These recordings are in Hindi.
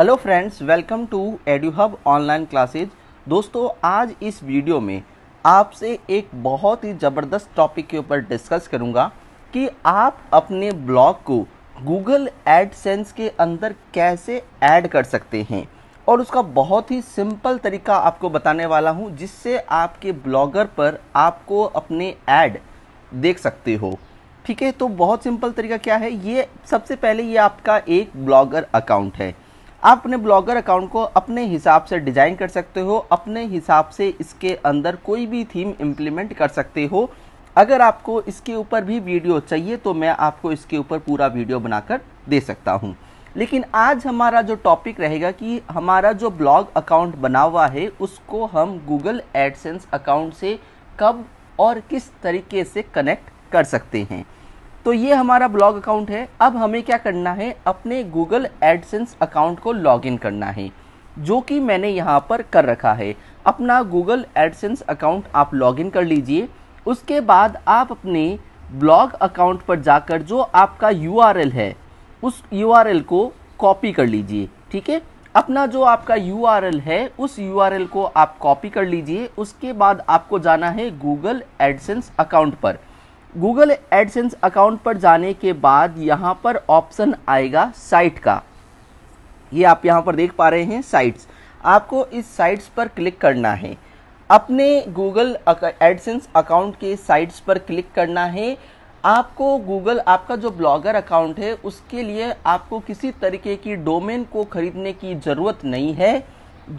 hello friends welcome to Eduhub online classes दोस्तों आज इस वीडियो में आपसे एक बहुत ही ज़बरदस्त टॉपिक के ऊपर डिस्कस करूंगा कि आप अपने ब्लॉग को गूगल एडसेंस के अंदर कैसे ऐड कर सकते हैं और उसका बहुत ही सिंपल तरीका आपको बताने वाला हूं जिससे आपके ब्लॉगर पर आपको अपने ऐड देख सकते हो ठीक है तो बहुत सिंपल तरीका क्या है ये सबसे पहले ये आपका एक ब्लॉगर अकाउंट है आप अपने ब्लॉगर अकाउंट को अपने हिसाब से डिज़ाइन कर सकते हो अपने हिसाब से इसके अंदर कोई भी थीम इम्प्लीमेंट कर सकते हो अगर आपको इसके ऊपर भी वीडियो चाहिए तो मैं आपको इसके ऊपर पूरा वीडियो बनाकर दे सकता हूँ लेकिन आज हमारा जो टॉपिक रहेगा कि हमारा जो ब्लॉग अकाउंट बना हुआ है उसको हम गूगल एडसेंस अकाउंट से कब और किस तरीके से कनेक्ट कर सकते हैं तो ये हमारा ब्लॉग अकाउंट है अब हमें क्या करना है अपने गूगल एडसेंस अकाउंट को लॉगिन करना है जो कि मैंने यहाँ पर कर रखा है अपना गूगल एडसेंस अकाउंट आप लॉगिन कर लीजिए उसके बाद आप अपने ब्लॉग अकाउंट पर जाकर जो आपका यू है उस यू को कॉपी कर लीजिए ठीक है अपना जो आपका यू है उस यू को आप कॉपी कर लीजिए उसके बाद आपको जाना है गूगल एडसेंस अकाउंट पर गूगल एडसेंस अकाउंट पर जाने के बाद यहाँ पर ऑप्शन आएगा साइट का ये आप यहाँ पर देख पा रहे हैं साइट्स आपको इस साइट्स पर क्लिक करना है अपने गूगल एडसेंस अकाउंट के साइट्स पर क्लिक करना है आपको गूगल आपका जो ब्लॉगर अकाउंट है उसके लिए आपको किसी तरीके की डोमेन को खरीदने की ज़रूरत नहीं है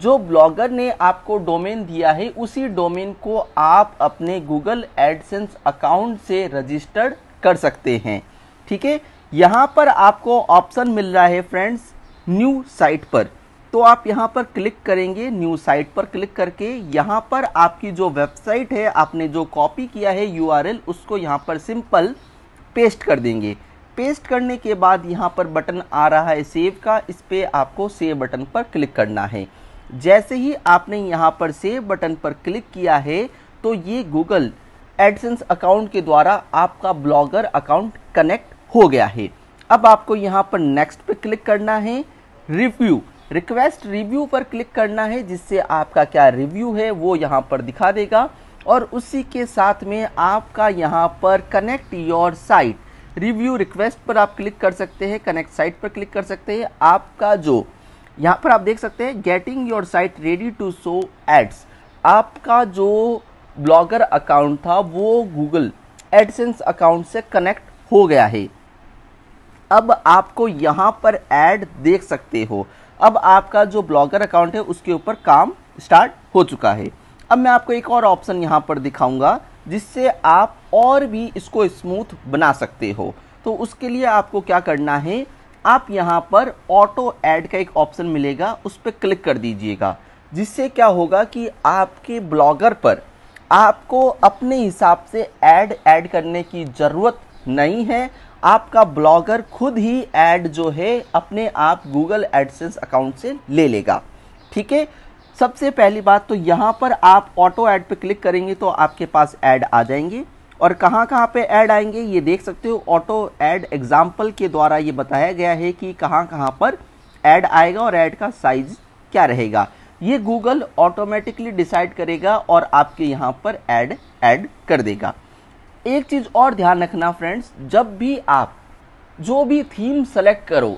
जो ब्लॉगर ने आपको डोमेन दिया है उसी डोमेन को आप अपने गूगल एडसेंस अकाउंट से रजिस्टर्ड कर सकते हैं ठीक है यहाँ पर आपको ऑप्शन मिल रहा है फ्रेंड्स न्यू साइट पर तो आप यहाँ पर क्लिक करेंगे न्यू साइट पर क्लिक करके यहाँ पर आपकी जो वेबसाइट है आपने जो कॉपी किया है यू उसको यहाँ पर सिंपल पेस्ट कर देंगे पेस्ट करने के बाद यहाँ पर बटन आ रहा है सेव का इस पर आपको सेव बटन पर क्लिक करना है जैसे ही आपने यहाँ पर सेव बटन पर क्लिक किया है तो ये गूगल एडसेंस अकाउंट के द्वारा आपका ब्लॉगर अकाउंट कनेक्ट हो गया है अब आपको यहाँ पर नेक्स्ट पे क्लिक करना है रिव्यू रिक्वेस्ट रिव्यू पर क्लिक करना है जिससे आपका क्या रिव्यू है वो यहाँ पर दिखा देगा और उसी के साथ में आपका यहाँ पर connect your site review request पर आप क्लिक कर सकते हैं कनेक्ट साइट पर क्लिक कर सकते हैं आपका जो यहाँ पर आप देख सकते हैं getting your site ready to show ads आपका जो ब्लॉगर अकाउंट था वो गूगल एडसेंस अकाउंट से कनेक्ट हो गया है अब आपको यहाँ पर एड देख सकते हो अब आपका जो ब्लॉगर अकाउंट है उसके ऊपर काम स्टार्ट हो चुका है अब मैं आपको एक और ऑप्शन यहाँ पर दिखाऊंगा जिससे आप और भी इसको स्मूथ बना सकते हो तो उसके लिए आपको क्या करना है आप यहाँ पर ऑटो ऐड का एक ऑप्शन मिलेगा उस पर क्लिक कर दीजिएगा जिससे क्या होगा कि आपके ब्लॉगर पर आपको अपने हिसाब से ऐड ऐड करने की ज़रूरत नहीं है आपका ब्लॉगर खुद ही ऐड जो है अपने आप गूगल एडसेंस अकाउंट से ले लेगा ठीक है सबसे पहली बात तो यहाँ पर आप ऑटो ऐड पर क्लिक करेंगे तो आपके पास ऐड आ जाएंगे और कहाँ कहाँ पे ऐड आएंगे ये देख सकते हो ऑटो ऐड एग्जाम्पल के द्वारा ये बताया गया है कि कहाँ कहाँ पर ऐड आएगा और ऐड का साइज क्या रहेगा ये गूगल ऑटोमेटिकली डिसाइड करेगा और आपके यहाँ पर ऐड ऐड कर देगा एक चीज़ और ध्यान रखना फ्रेंड्स जब भी आप जो भी थीम सेलेक्ट करो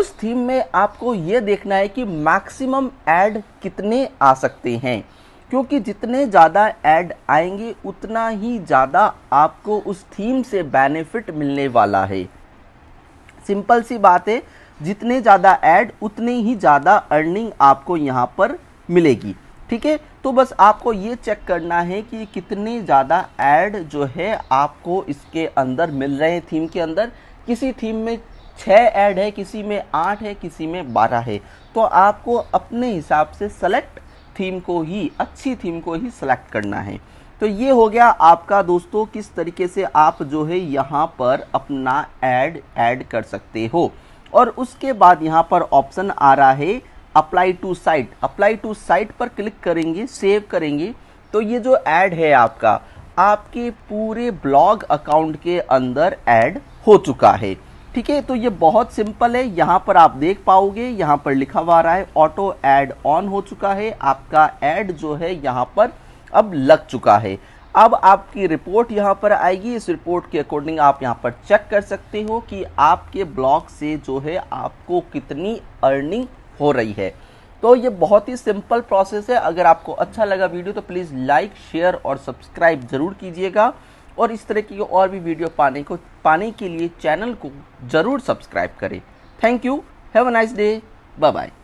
उस थीम में आपको ये देखना है कि मैक्सिमम ऐड कितने आ सकते हैं क्योंकि जितने ज़्यादा ऐड आएंगे उतना ही ज़्यादा आपको उस थीम से बेनिफिट मिलने वाला है सिंपल सी बात है जितने ज़्यादा ऐड उतनी ही ज़्यादा अर्निंग आपको यहाँ पर मिलेगी ठीक है तो बस आपको ये चेक करना है कि कितने ज़्यादा ऐड जो है आपको इसके अंदर मिल रहे हैं थीम के अंदर किसी थीम में छः ऐड है किसी में आठ है किसी में बारह है तो आपको अपने हिसाब से सेलेक्ट थीम को ही अच्छी थीम को ही सिलेक्ट करना है तो ये हो गया आपका दोस्तों किस तरीके से आप जो है यहाँ पर अपना एड ऐड कर सकते हो और उसके बाद यहाँ पर ऑप्शन आ रहा है apply to site apply to site पर क्लिक करेंगे सेव करेंगे तो ये जो ऐड है आपका आपके पूरे ब्लॉग अकाउंट के अंदर ऐड हो चुका है ठीक है तो ये बहुत सिंपल है यहाँ पर आप देख पाओगे यहाँ पर लिखा हुआ रहा है ऑटो एड ऑन हो चुका है आपका एड जो है यहाँ पर अब लग चुका है अब आपकी रिपोर्ट यहाँ पर आएगी इस रिपोर्ट के अकॉर्डिंग आप यहाँ पर चेक कर सकते हो कि आपके ब्लॉग से जो है आपको कितनी अर्निंग हो रही है तो ये बहुत ही सिंपल प्रोसेस है अगर आपको अच्छा लगा वीडियो तो प्लीज़ लाइक शेयर और सब्सक्राइब ज़रूर कीजिएगा और इस तरह की और भी वीडियो पाने को पाने के लिए चैनल को ज़रूर सब्सक्राइब करें thank you have a nice day bye bye